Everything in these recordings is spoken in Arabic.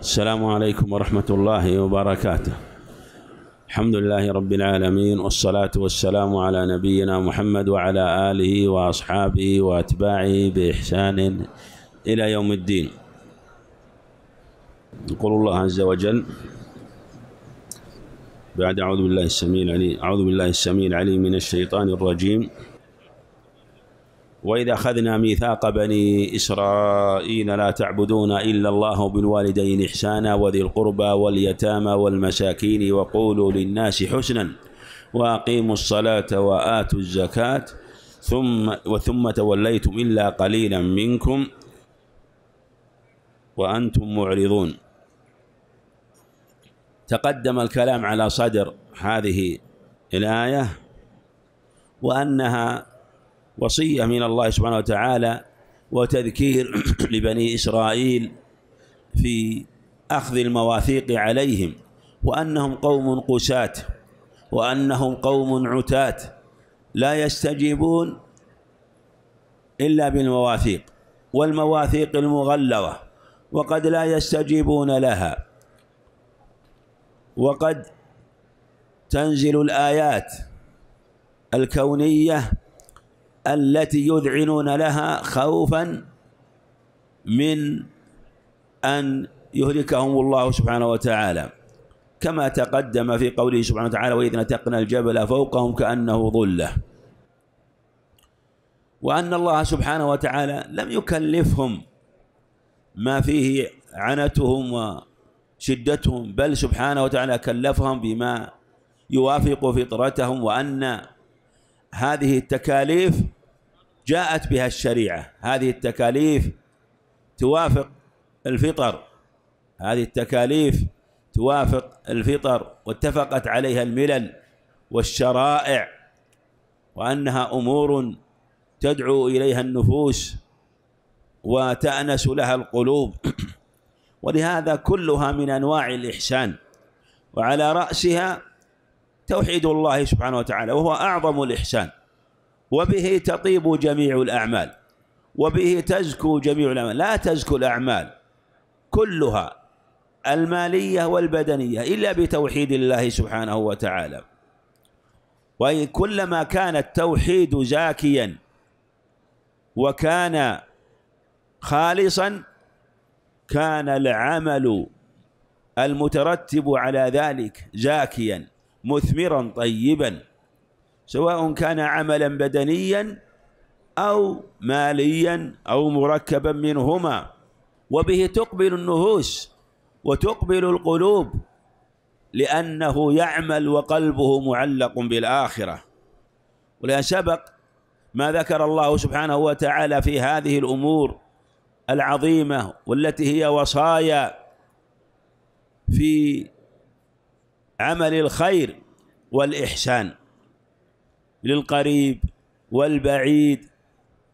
السلام عليكم ورحمة الله وبركاته الحمد لله رب العالمين والصلاة والسلام على نبينا محمد وعلى آله وأصحابه وأتباعه بإحسان إلى يوم الدين يقول الله عز وجل بعد أعوذ بالله السميع العليم أعوذ بالله السميع العليم من الشيطان الرجيم وإذا أخذنا ميثاق بني إسرائيل لا تعبدون إلا الله بالوالدين إحسانا وذي القربى واليتامى والمساكين وقولوا للناس حسنا وأقيموا الصلاة وآتوا الزكاة ثم وثم توليتم إلا قليلا منكم وأنتم معرضون تقدم الكلام على صدر هذه الآية وأنها وصية من الله سبحانه وتعالى وتذكير لبني إسرائيل في أخذ المواثيق عليهم وأنهم قوم قساة وأنهم قوم عتاة لا يستجيبون إلا بالمواثيق والمواثيق المغلظة وقد لا يستجيبون لها وقد تنزل الآيات الكونية التي يذعنون لها خوفا من أن يهلكهم الله سبحانه وتعالى كما تقدم في قوله سبحانه وتعالى وإذ نتقنا الجبل فوقهم كأنه ظلة وأن الله سبحانه وتعالى لم يكلفهم ما فيه عنتهم وشدتهم بل سبحانه وتعالى كلفهم بما يوافق فطرتهم وأن هذه التكاليف جاءت بها الشريعة هذه التكاليف توافق الفطر هذه التكاليف توافق الفطر واتفقت عليها الملل والشرائع وأنها أمور تدعو إليها النفوس وتأنس لها القلوب ولهذا كلها من أنواع الإحسان وعلى رأسها توحيد الله سبحانه وتعالى وهو أعظم الإحسان وبه تطيب جميع الأعمال وبه تزكو جميع الأعمال لا تزكو الأعمال كلها المالية والبدنية إلا بتوحيد الله سبحانه وتعالى وكلما كان التوحيد زاكيا وكان خالصا كان العمل المترتب على ذلك زاكيا مثمرا طيبا سواء كان عملا بدنيا أو ماليا أو مركبا منهما وبه تقبل النفوس وتقبل القلوب لأنه يعمل وقلبه معلق بالآخرة ولا سبق ما ذكر الله سبحانه وتعالى في هذه الأمور العظيمة والتي هي وصايا في عمل الخير والإحسان للقريب والبعيد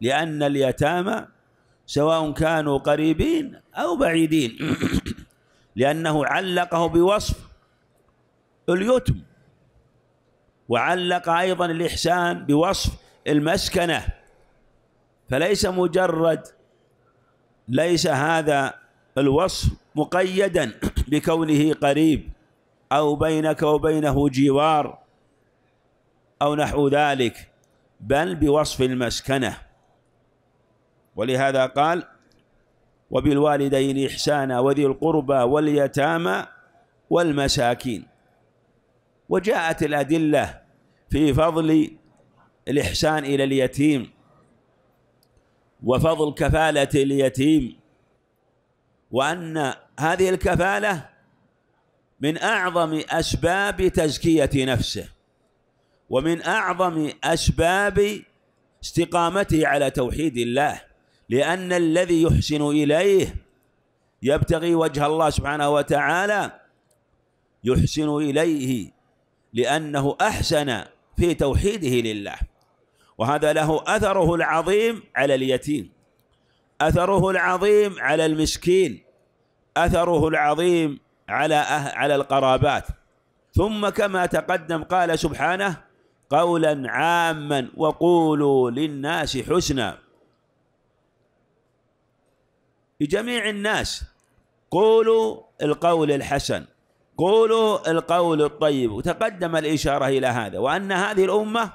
لأن اليتامى سواء كانوا قريبين أو بعيدين لأنه علقه بوصف اليتم وعلق أيضا الإحسان بوصف المسكنة فليس مجرد ليس هذا الوصف مقيدا بكونه قريب أو بينك وبينه جوار أو نحو ذلك بل بوصف المسكنة ولهذا قال وبالوالدين إحسانا وذي القربى واليتامى والمساكين وجاءت الأدلة في فضل الإحسان إلى اليتيم وفضل كفالة اليتيم وأن هذه الكفالة من أعظم أسباب تزكية نفسه ومن أعظم أسباب استقامته على توحيد الله لأن الذي يحسن إليه يبتغي وجه الله سبحانه وتعالى يحسن إليه لأنه أحسن في توحيده لله وهذا له أثره العظيم على اليتيم أثره العظيم على المسكين أثره العظيم على أه على القرابات ثم كما تقدم قال سبحانه قولا عاما وقولوا للناس حسنا لجميع الناس قولوا القول الحسن قولوا القول الطيب وتقدم الإشارة إلى هذا وأن هذه الأمة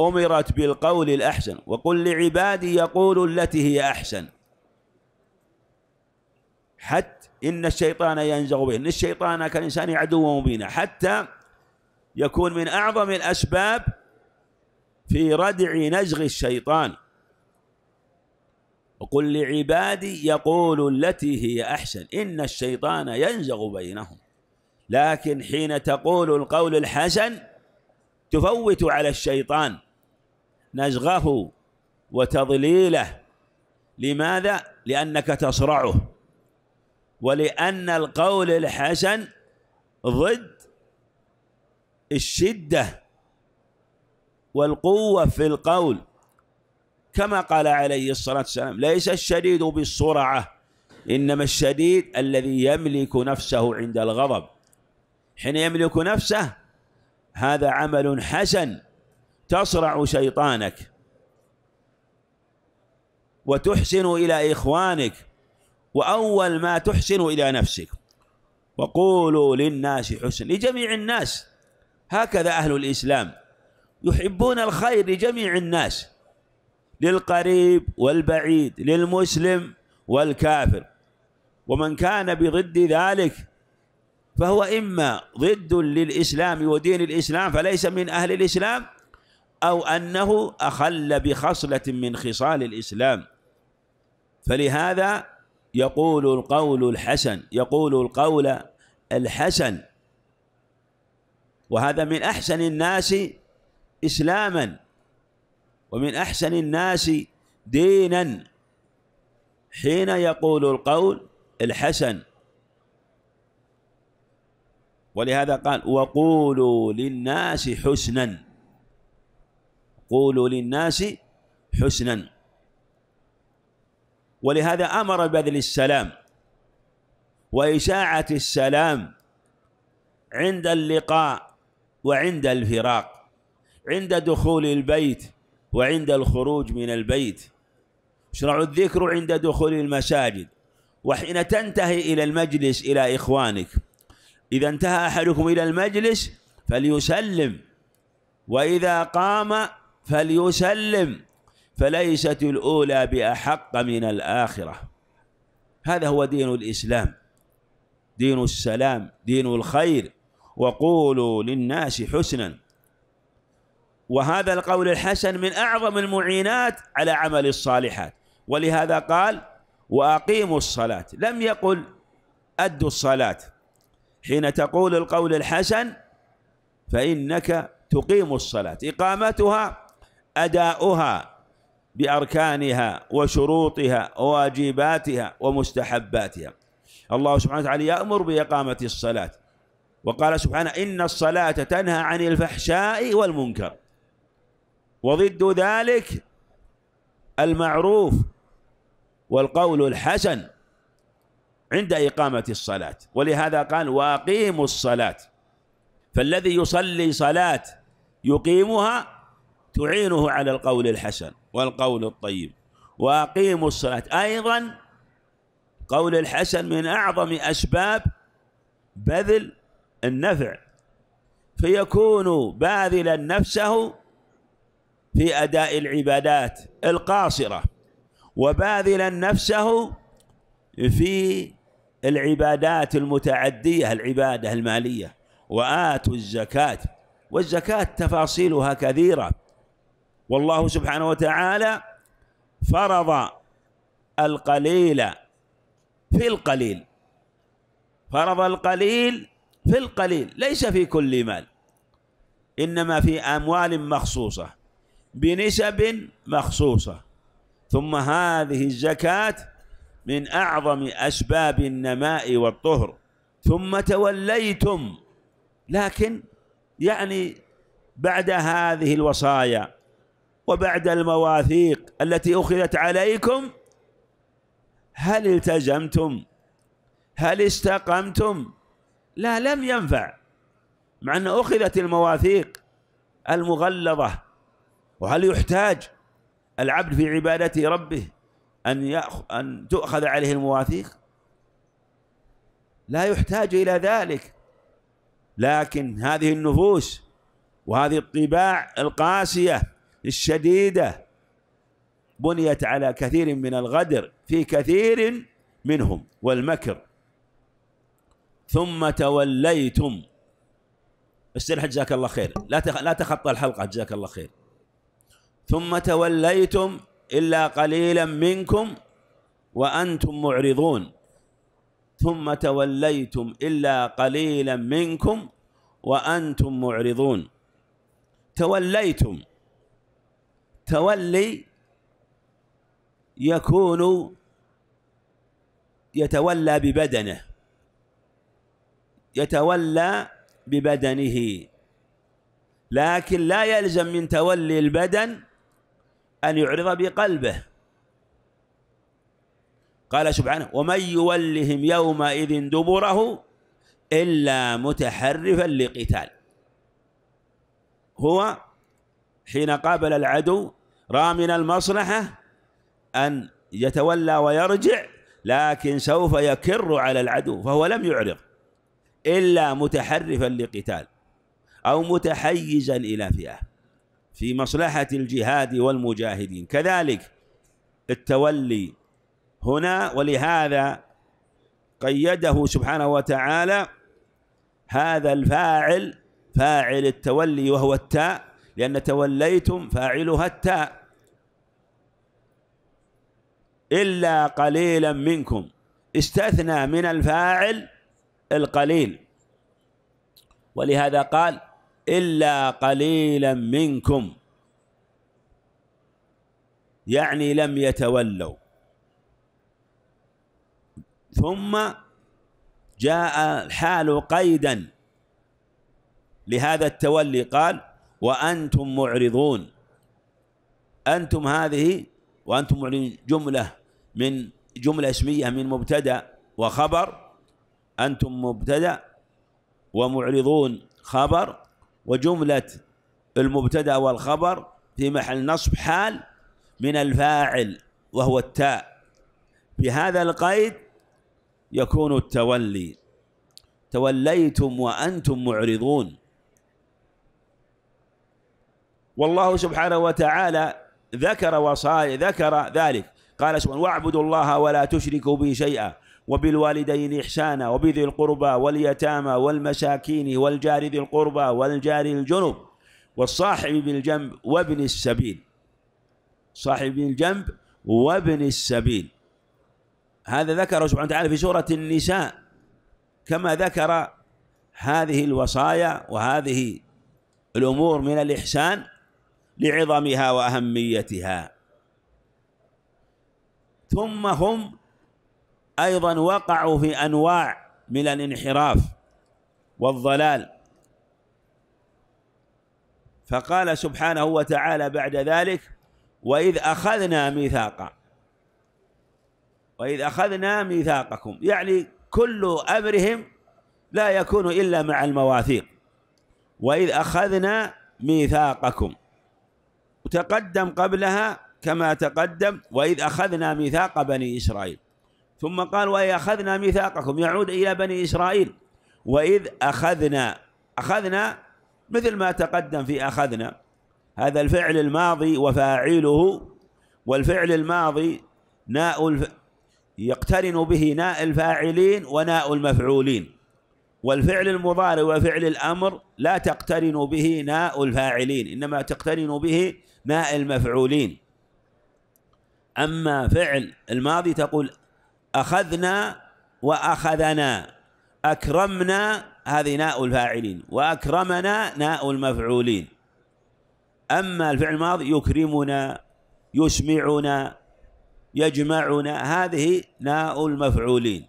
أمرت بالقول الأحسن وقل لعبادي يقولوا التي هي أحسن حتى إن الشيطان ينزغ به إن الشيطان كالإنسان عدو مبين حتى يكون من أعظم الأسباب في ردع نزغ الشيطان وقل لعبادي يقولوا التي هي أحسن إن الشيطان ينزغ بينهم لكن حين تقول القول الحسن تفوت على الشيطان نزغه وتضليله لماذا؟ لأنك تصرعه ولأن القول الحسن ضد الشدة والقوة في القول كما قال عليه الصلاة والسلام ليس الشديد بالسرعة إنما الشديد الذي يملك نفسه عند الغضب حين يملك نفسه هذا عمل حسن تصرع شيطانك وتحسن إلى إخوانك وأول ما تحسن إلى نفسك وقولوا للناس حسن لجميع الناس هكذا أهل الإسلام يحبون الخير لجميع الناس للقريب والبعيد للمسلم والكافر ومن كان بضد ذلك فهو إما ضد للإسلام ودين الإسلام فليس من أهل الإسلام أو أنه أخل بخصلة من خصال الإسلام فلهذا يقول القول الحسن يقول القول الحسن وهذا من أحسن الناس إسلاما ومن أحسن الناس دينا حين يقول القول الحسن ولهذا قال وقولوا للناس حسنا قولوا للناس حسنا ولهذا أمر بذل السلام وإشاعة السلام عند اللقاء وعند الفراق عند دخول البيت وعند الخروج من البيت يشرع الذكر عند دخول المساجد وحين تنتهي إلى المجلس إلى إخوانك إذا انتهى أحدكم إلى المجلس فليسلم وإذا قام فليسلم فليست الأولى بأحق من الآخرة هذا هو دين الإسلام دين السلام دين الخير وقولوا للناس حسنا وهذا القول الحسن من أعظم المعينات على عمل الصالحات ولهذا قال وأقيموا الصلاة لم يقل أدوا الصلاة حين تقول القول الحسن فإنك تقيم الصلاة إقامتها أداؤها بأركانها وشروطها وواجباتها ومستحباتها الله سبحانه وتعالى يأمر بإقامة الصلاة وقال سبحانه إن الصلاة تنهى عن الفحشاء والمنكر وضد ذلك المعروف والقول الحسن عند إقامة الصلاة ولهذا قال وأقيموا الصلاة فالذي يصلي صلاة يقيمها تعينه على القول الحسن والقول الطيب وأقيموا الصلاة أيضا قول الحسن من أعظم أسباب بذل النفع فيكون باذلا نفسه في أداء العبادات القاصرة وباذلا نفسه في العبادات المتعدية العبادة المالية وآتوا الزكاة والزكاة تفاصيلها كثيرة والله سبحانه وتعالى فرض القليل في القليل فرض القليل في القليل ليس في كل مال إنما في أموال مخصوصة بنسب مخصوصة ثم هذه الزكاة من أعظم أسباب النماء والطهر ثم توليتم لكن يعني بعد هذه الوصايا وبعد المواثيق التي أخذت عليكم هل التزمتم هل استقمتم لا لم ينفع مع أن أخذت المواثيق المغلظة وهل يحتاج العبد في عبادة ربه أن يأخ... أن تؤخذ عليه المواثيق لا يحتاج إلى ذلك لكن هذه النفوس وهذه الطباع القاسية الشديدة بنيت على كثير من الغدر في كثير منهم والمكر ثم توليتم استرح جزاك الله خير لا لا تخطى الحلقة جزاك الله خير ثم توليتم إلا قليلا منكم وأنتم معرضون ثم توليتم إلا قليلا منكم وأنتم معرضون توليتم تولي يكون يتولى ببدنه يتولى ببدنه لكن لا يلزم من تولي البدن أن يعرض بقلبه قال سبحانه ومن يولهم يومئذ دبره إلا متحرفا لقتال هو حين قابل العدو رأى من المصلحة أن يتولى ويرجع لكن سوف يكر على العدو فهو لم يعرض إلا متحرفا لقتال أو متحيزا إلى فئة في مصلحة الجهاد والمجاهدين كذلك التولي هنا ولهذا قيده سبحانه وتعالى هذا الفاعل فاعل التولي وهو التاء لأن توليتم فاعلها التاء إلا قليلا منكم استثنى من الفاعل القليل ولهذا قال إلا قليلا منكم يعني لم يتولوا ثم جاء الحال قيدا لهذا التولي قال وأنتم معرضون أنتم هذه وأنتم معرضون جملة من جملة اسمية من مبتدأ وخبر أنتم مبتدأ ومعرضون خبر وجملة المبتدأ والخبر في محل نصب حال من الفاعل وهو التاء بهذا القيد يكون التولي توليتم وأنتم معرضون والله سبحانه وتعالى ذكر وصايا ذكر ذلك قال سبحانه واعبدوا الله ولا تشركوا به شيئا وبالوالدين إحسانا وبذي القربى واليتامى والمساكين والجار ذي القربى والجار الجنب والصاحب بالجنب وابن السبيل صاحب الجنب وابن السبيل هذا ذكر سبحانه وتعالى في سورة النساء كما ذكر هذه الوصايا وهذه الأمور من الإحسان لعظمها وأهميتها ثم هم أيضا وقعوا في أنواع من الانحراف والضلال فقال سبحانه وتعالى بعد ذلك وإذ أخذنا ميثاقا وإذ أخذنا ميثاقكم يعني كل أمرهم لا يكون إلا مع المواثيق وإذ أخذنا ميثاقكم وتقدم قبلها كما تقدم وإذ أخذنا ميثاق بني إسرائيل ثم قال وإذ أخذنا ميثاقكم يعود إلى بني إسرائيل وإذ أخذنا أخذنا مثل ما تقدم في أخذنا هذا الفعل الماضي وفاعله والفعل الماضي ناء الف... يقترن به ناء الفاعلين وناء المفعولين والفعل المضارع وفعل الأمر لا تقترن به ناء الفاعلين إنما تقترن به ناء المفعولين أما فعل الماضي تقول أخذنا وأخذنا أكرمنا هذه ناء الفاعلين وأكرمنا ناء المفعولين أما الفعل الماضي يكرمنا يسمعنا يجمعنا هذه ناء المفعولين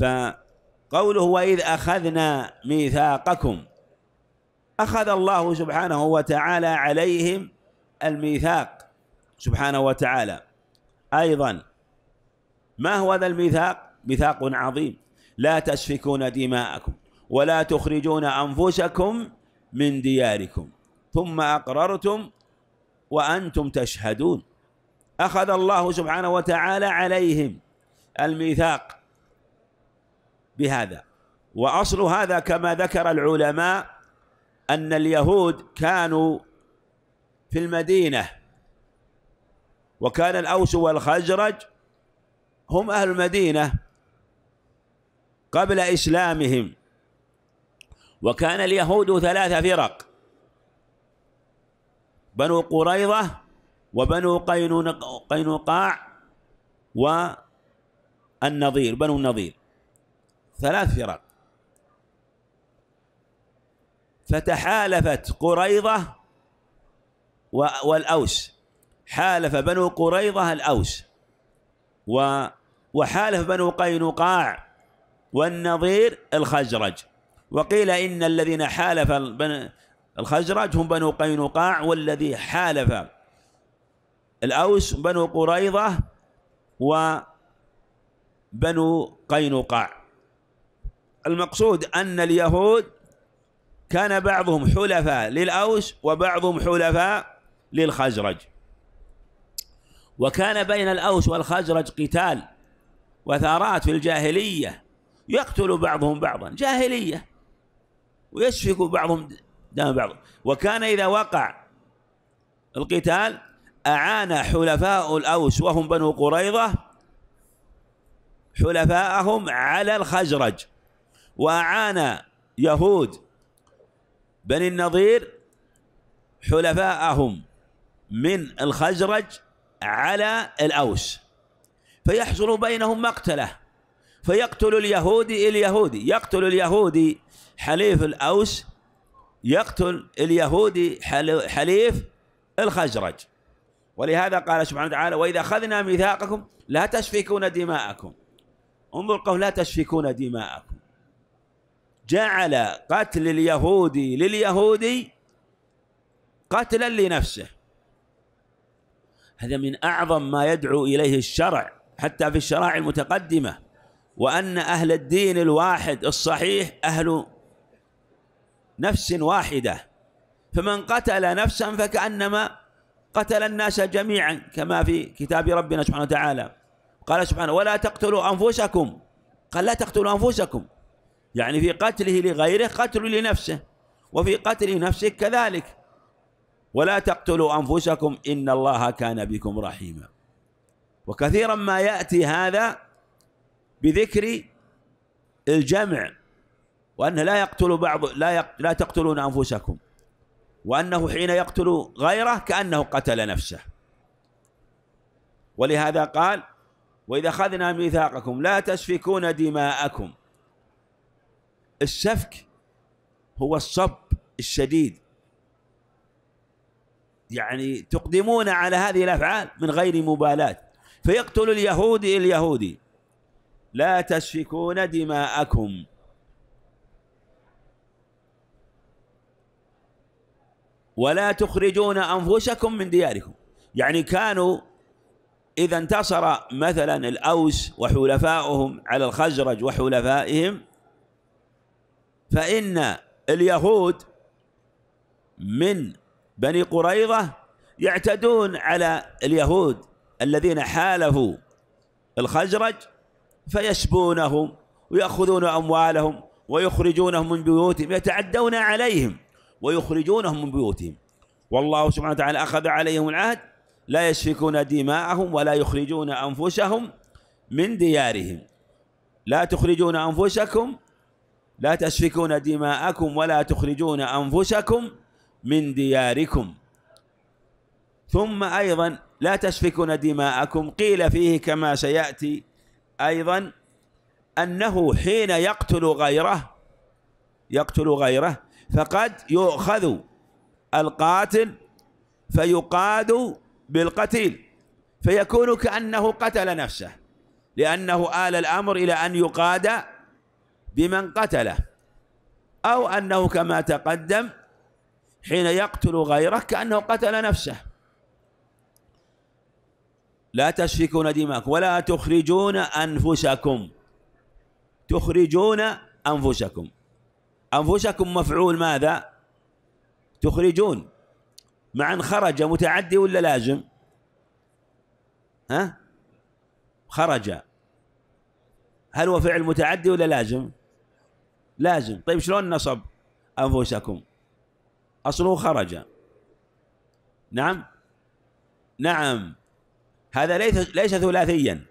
فقوله وإذ أخذنا ميثاقكم أخذ الله سبحانه وتعالى عليهم الميثاق سبحانه وتعالى أيضا ما هو هذا الميثاق ميثاق عظيم لا تسفكون دماءكم ولا تخرجون أنفسكم من دياركم ثم أقررتم وأنتم تشهدون أخذ الله سبحانه وتعالى عليهم الميثاق بهذا وأصل هذا كما ذكر العلماء أن اليهود كانوا في المدينة وكان الأوس والخزرج هم أهل المدينة قبل إسلامهم وكان اليهود ثلاث فرق بنو قريظة وبنو قينقاع والنظير بنو النظير ثلاث فرق فتحالفت قريظة والأوس حالف بنو قريظة الأوس و وحالف بنو قينقاع والنظير الخزرج وقيل إن الذين حالف الخزرج هم بنو قينقاع والذي حالف الأوس بنو قريظة وبنو قينقاع المقصود أن اليهود كان بعضهم حلفاء للأوس وبعضهم حلفاء للخزرج وكان بين الأوس والخزرج قتال وثارات في الجاهلية يقتل بعضهم بعضا جاهلية ويسفك بعضهم دم بعض وكان إذا وقع القتال أعان حلفاء الأوس وهم بنو قريظة حلفاءهم على الخزرج وأعان يهود بني النضير حلفاءهم من الخزرج على الأوس فيحصل بينهم مقتله فيقتل اليهودي اليهودي يقتل اليهودي حليف الأوس يقتل اليهودي حليف الخزرج ولهذا قال سبحانه وتعالى وإذا أخذنا ميثاقكم لا تسفكون دماءكم انظر قول لا تسفكون دماءكم جعل قتل اليهودي لليهودي قتلا لنفسه هذا من أعظم ما يدعو إليه الشرع حتى في الشرائع المتقدمة وأن أهل الدين الواحد الصحيح أهل نفس واحدة فمن قتل نفسا فكأنما قتل الناس جميعا كما في كتاب ربنا سبحانه وتعالى قال سبحانه ولا تقتلوا أنفسكم قال لا تقتلوا أنفسكم يعني في قتله لغيره قتل لنفسه وفي قتل نفسه كذلك ولا تقتلوا أنفسكم إن الله كان بكم رحيما وكثيرا ما يأتي هذا بذكر الجمع وأنه لا يقتل بعض لا يق... لا تقتلون أنفسكم وأنه حين يقتل غيره كأنه قتل نفسه ولهذا قال وإذا أخذنا ميثاقكم لا تسفكون دماءكم السفك هو الصب الشديد يعني تقدمون على هذه الأفعال من غير مبالاة فيقتل اليهودي اليهودي لا تسفكون دماءكم ولا تخرجون أنفسكم من دياركم يعني كانوا إذا انتصر مثلا الأوس وحلفائهم على الخزرج وحلفائهم فإن اليهود من بني قريظة يعتدون على اليهود الذين حالفوا الخزرج فيسبونهم ويأخذون أموالهم ويخرجونهم من بيوتهم يتعدون عليهم ويخرجونهم من بيوتهم والله سبحانه وتعالى أخذ عليهم العهد لا يسفكون دماءهم ولا يخرجون أنفسهم من ديارهم لا تخرجون أنفسكم لا تسفكون دماءكم ولا تخرجون أنفسكم من دياركم ثم أيضا لا تسفكون دماءكم قيل فيه كما سيأتي أيضا أنه حين يقتل غيره يقتل غيره فقد يؤخذ القاتل فيقاد بالقتيل فيكون كأنه قتل نفسه لأنه آل الأمر إلى أن يقاد بمن قتله أو أنه كما تقدم حين يقتل غيره كأنه قتل نفسه لا تسفكون دماءكم ولا تخرجون أنفسكم تخرجون أنفسكم أنفسكم مفعول ماذا تخرجون مع أن خرج متعدي ولا لازم ها خرج هل هو فعل متعدي ولا لازم لازم طيب شلون نصب أنفسكم أصله خرج نعم نعم هذا ليس ليس ثلاثيا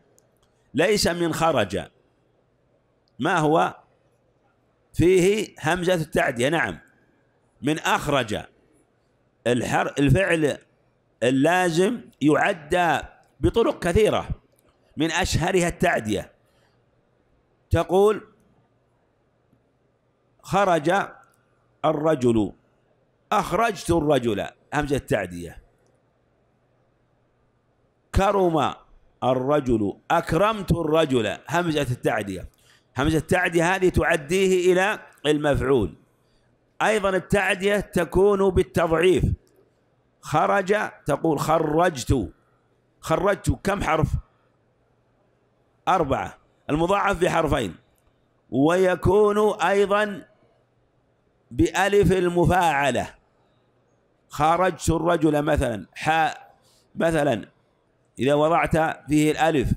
ليس من خرج ما هو فيه همزة التعدية نعم من أخرج الحر الفعل اللازم يعدى بطرق كثيرة من أشهرها التعدية تقول خرج الرجل أخرجت الرجل همزة تعدية كرم الرجل أكرمت الرجل همزة التعدية همزة التعدية هذه تعديه إلى المفعول أيضا التعدية تكون بالتضعيف خرج تقول خرجت خرجت كم حرف أربعة المضاعف بحرفين ويكون أيضا بألف المفاعلة خرجت الرجل مثلا حاء مثلا إذا وضعت فيه الألف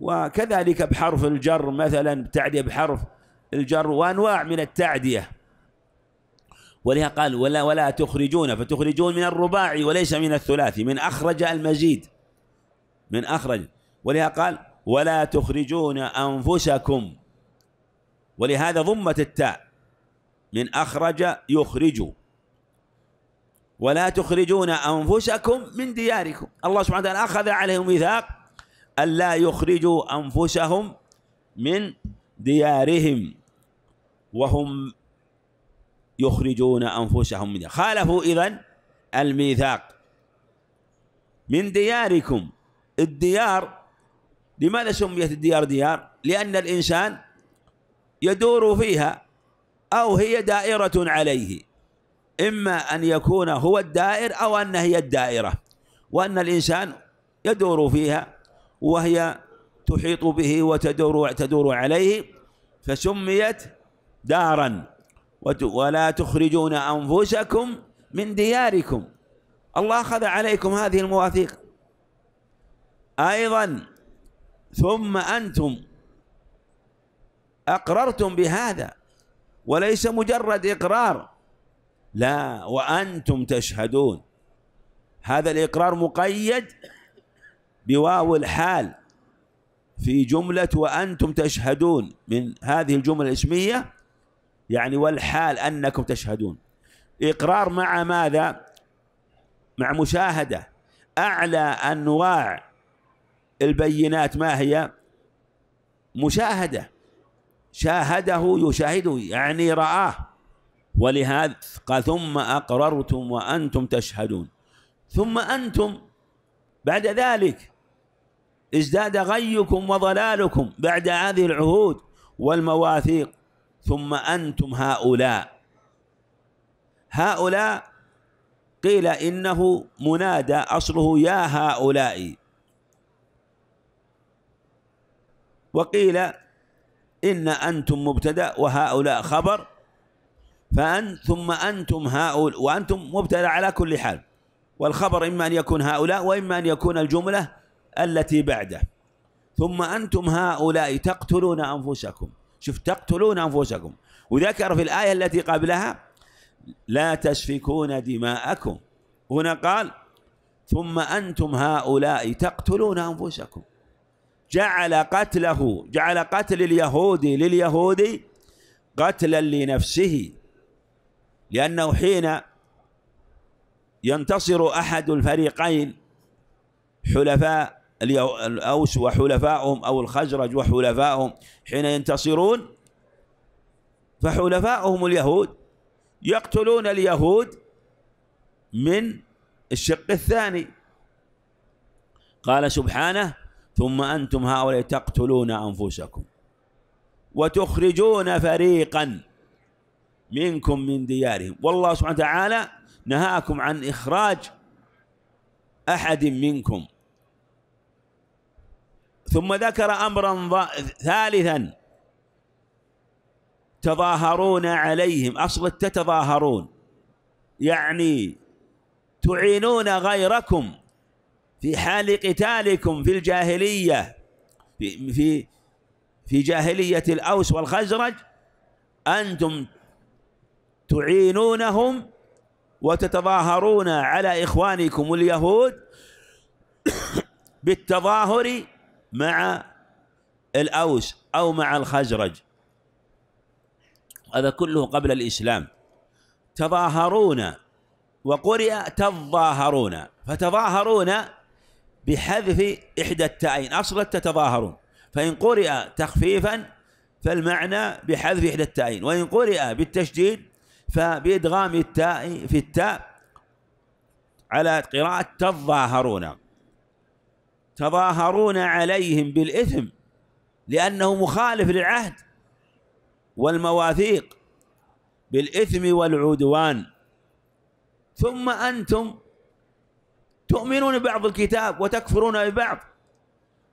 وكذلك بحرف الجر مثلا تعدي بحرف الجر وأنواع من التعدية ولها قال ولا ولا تخرجون فتخرجون من الرباعي وليس من الثلاثي من أخرج المزيد من أخرج ولها قال ولا تخرجون أنفسكم ولهذا ضمت التاء من أخرج يخرج ولا تخرجون أنفسكم من دياركم الله سبحانه وتعالى أخذ عليهم ميثاق ألا يخرجوا أنفسهم من ديارهم وهم يخرجون أنفسهم من ديارهم. خالفوا إذن الميثاق من دياركم الديار لماذا سميت الديار ديار لأن الإنسان يدور فيها أو هي دائرة عليه إما أن يكون هو الدائر أو أن هي الدائرة وأن الإنسان يدور فيها وهي تحيط به وتدور تدور عليه فسميت دارا ولا تخرجون أنفسكم من دياركم الله أخذ عليكم هذه المواثيق أيضا ثم أنتم أقررتم بهذا وليس مجرد إقرار لا وأنتم تشهدون هذا الإقرار مقيد بواو الحال في جملة وأنتم تشهدون من هذه الجملة الاسمية يعني والحال أنكم تشهدون إقرار مع ماذا؟ مع مشاهدة أعلى أنواع البينات ما هي؟ مشاهدة شاهده يشاهده يعني رآه ولهذا قال ثم أقررتم وأنتم تشهدون ثم أنتم بعد ذلك ازداد غيكم وضلالكم بعد هذه العهود والمواثيق ثم أنتم هؤلاء هؤلاء قيل إنه منادى أصله يا هؤلاء وقيل إن أنتم مبتدأ وهؤلاء خبر فأن ثم أنتم هؤلاء وأنتم مبتلى على كل حال والخبر إما أن يكون هؤلاء وإما أن يكون الجملة التي بعده ثم أنتم هؤلاء تقتلون أنفسكم شوف تقتلون أنفسكم وذكر في الآية التي قبلها لا تسفكون دماءكم هنا قال ثم أنتم هؤلاء تقتلون أنفسكم جعل قتله جعل قتل اليهودي لليهودي قتلا لنفسه لأنه حين ينتصر أحد الفريقين حلفاء الأوس وحلفاؤهم أو الخزرج وحلفاؤهم حين ينتصرون فحلفاؤهم اليهود يقتلون اليهود من الشق الثاني قال سبحانه ثم أنتم هؤلاء تقتلون أنفسكم وتخرجون فريقاً منكم من ديارهم والله سبحانه وتعالى نهاكم عن إخراج أحد منكم ثم ذكر أمرا ثالثا تظاهرون عليهم أصل تتظاهرون يعني تعينون غيركم في حال قتالكم في الجاهلية في في في جاهلية الأوس والخزرج أنتم تعينونهم وتتظاهرون على إخوانكم اليهود بالتظاهر مع الأوس أو مع الخزرج هذا كله قبل الإسلام تظاهرون وقرئ تظاهرون فتظاهرون بحذف إحدى التائين أصلا تتظاهرون فإن قرئ تخفيفا فالمعنى بحذف إحدى التائين وإن قرئ بالتشديد فبإدغام التاء في التاء على قراءة تظاهرون تظاهرون عليهم بالإثم لأنه مخالف للعهد والمواثيق بالإثم والعدوان ثم أنتم تؤمنون ببعض الكتاب وتكفرون ببعض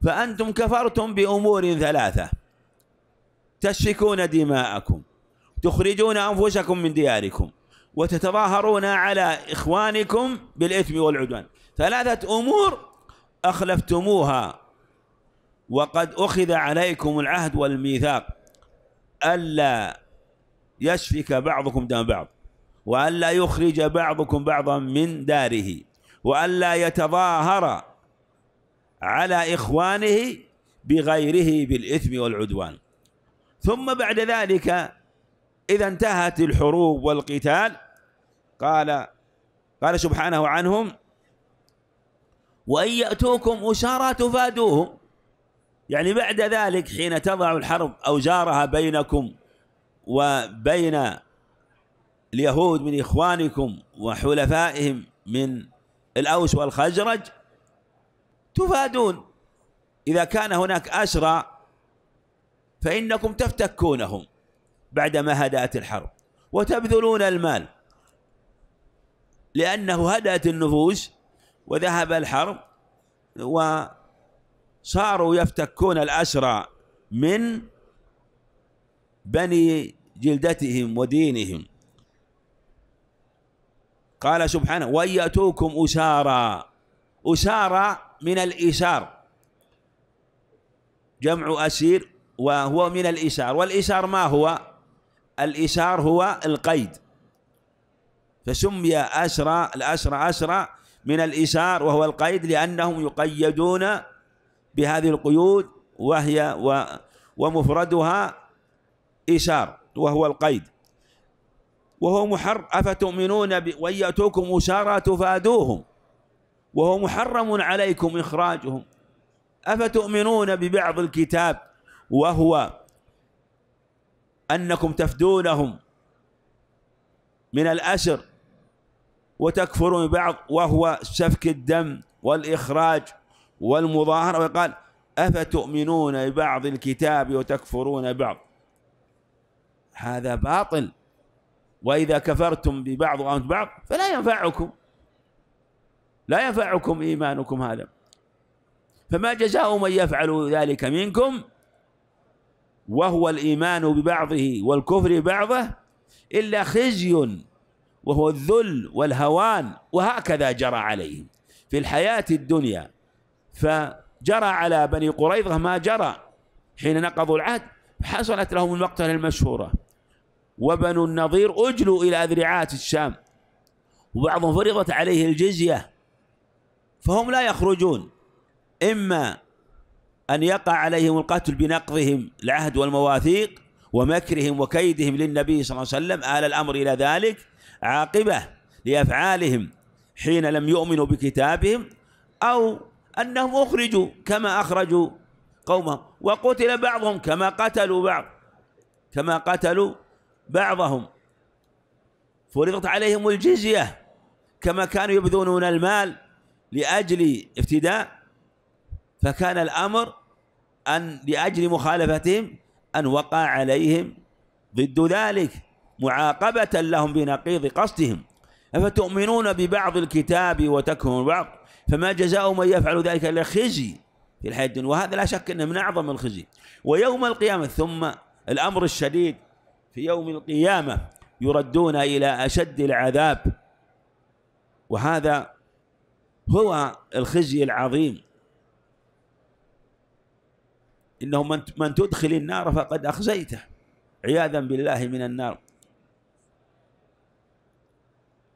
فأنتم كفرتم بأمور ثلاثة تشركون دماءكم تخرجون أنفسكم من دياركم وتتظاهرون على إخوانكم بالإثم والعدوان ثلاثة أمور أخلفتموها وقد أخذ عليكم العهد والميثاق ألا يشفك بعضكم دم بعض وألا يخرج بعضكم بعضا من داره وألا يتظاهر على إخوانه بغيره بالإثم والعدوان ثم بعد ذلك إذا انتهت الحروب والقتال قال قال سبحانه عنهم وإن يأتوكم أسارى تفادوهم يعني بعد ذلك حين تضع الحرب أوزارها بينكم وبين اليهود من إخوانكم وحلفائهم من الأوس والخزرج تفادون إذا كان هناك أسرى فإنكم تفتكونهم بعدما هدأت الحرب وتبذلون المال لأنه هدأت النفوس وذهب الحرب وصاروا يفتكون الأسرى من بني جلدتهم ودينهم قال سبحانه وإن يأتوكم أسارى أسارى من الإسار جمع أسير وهو من الإسار والإسار ما هو؟ الإشار هو القيد فسمي أسرى الأسرى أسرى من الإشار وهو القيد لأنهم يقيدون بهذه القيود وهي و ومفردها إشار وهو القيد وهو محر أفتؤمنون وإن يأتوكم أسارى تفادوهم وهو محرم عليكم إخراجهم أفتؤمنون ببعض الكتاب وهو أنكم تفدونهم من الأسر وتكفرون ببعض وهو سفك الدم والإخراج والمظاهرة وقال أفتؤمنون ببعض الكتاب وتكفرون بعض هذا باطل وإذا كفرتم ببعض أو بعض فلا ينفعكم لا ينفعكم إيمانكم هذا فما جزاء من يفعل ذلك منكم وهو الإيمان ببعضه والكفر ببعضه إلا خزي وهو الذل والهوان وهكذا جرى عليهم في الحياة الدنيا فجرى على بني قريظة ما جرى حين نقضوا العهد حصلت لهم المقتلة المشهورة وبنو النظير أجلوا إلى أذرعات الشام وبعضهم فرضت عليه الجزية فهم لا يخرجون إما أن يقع عليهم القتل بنقضهم العهد والمواثيق ومكرهم وكيدهم للنبي صلى الله عليه وسلم آل الأمر إلى ذلك عاقبة لأفعالهم حين لم يؤمنوا بكتابهم أو أنهم أخرجوا كما أخرجوا قومهم وقتل بعضهم كما قتلوا بعض كما قتلوا بعضهم فرضت عليهم الجزية كما كانوا يبذلون المال لأجل افتداء فكان الأمر أن لأجل مخالفتهم أن وقع عليهم ضد ذلك معاقبة لهم بنقيض قصدهم أفتؤمنون ببعض الكتاب وتكفرون بعض فما جزاء من يفعل ذلك إلا خزي في الحياة الدنيا وهذا لا شك أنه من أعظم الخزي ويوم القيامة ثم الأمر الشديد في يوم القيامة يردون إلى أشد العذاب وهذا هو الخزي العظيم إنه من, من تدخل النار فقد أخزيته عياذا بالله من النار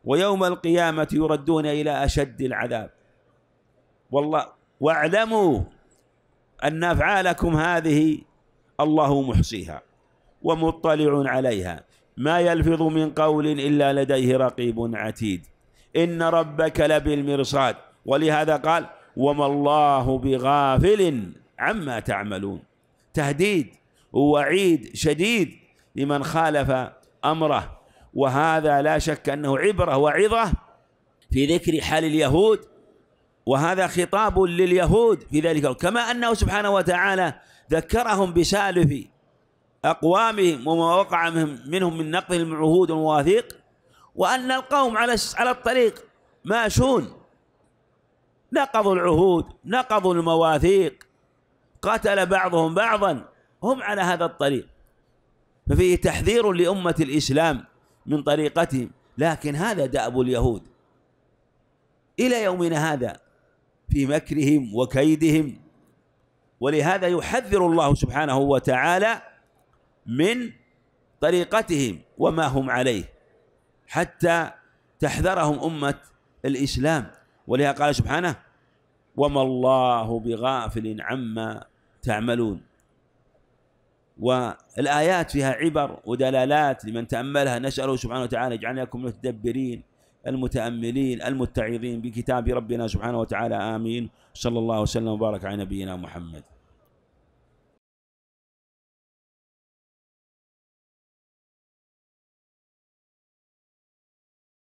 ويوم القيامة يردون إلى أشد العذاب والله واعلموا أن أفعالكم هذه الله محصيها ومطلع عليها ما يلفظ من قول إلا لديه رقيب عتيد إن ربك لبالمرصاد ولهذا قال وما الله بغافل عما تعملون تهديد ووعيد شديد لمن خالف امره وهذا لا شك انه عبره وعظه في ذكر حال اليهود وهذا خطاب لليهود في ذلك كما انه سبحانه وتعالى ذكرهم بسالف اقوامهم وما وقع منهم من نقل المعهود والمواثيق وان القوم على على الطريق ماشون نقضوا العهود نقضوا المواثيق قتل بعضهم بعضا هم على هذا الطريق ففيه تحذير لأمة الإسلام من طريقتهم لكن هذا دأب اليهود إلى يومنا هذا في مكرهم وكيدهم ولهذا يحذر الله سبحانه وتعالى من طريقتهم وما هم عليه حتى تحذرهم أمة الإسلام ولهذا قال سبحانه وما الله بغافل عما تعملون والآيات فيها عبر ودلالات لمن تأملها نسأله سبحانه وتعالى يجعلنا لكم المتدبرين المتأملين المتعظين بكتاب ربنا سبحانه وتعالى آمين صلى الله وسلم وبارك على نبينا محمد